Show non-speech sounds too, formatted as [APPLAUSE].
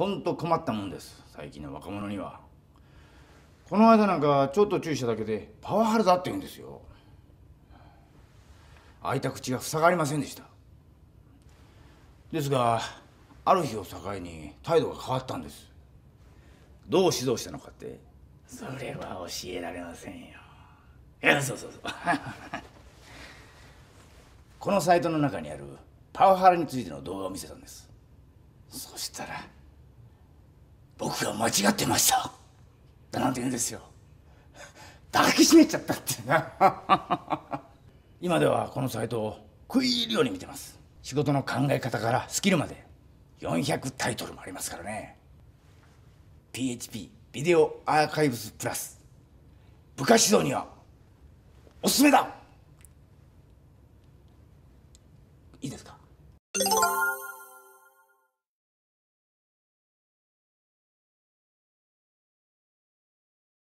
ほんと困ったもんです最近の若者にはこの間なんかちょっと注意しただけでパワハラだって言うんですよ開いた口が塞がりませんでしたですがある日を境に態度が変わったんですどう指導したのかってそれは教えられませんよいやそうそうそう [LAUGHS] このサイトの中にあるパワハラについての動画を見せたんですそしたら僕が間違ってましただなんて言うんですよ抱きしめちゃったってな [LAUGHS] 今ではこのサイトを食い入るように見てます仕事の考え方からスキルまで400タイトルもありますからね PHP ビデオアーカイブスプラス部下指導にはおすすめだいいですか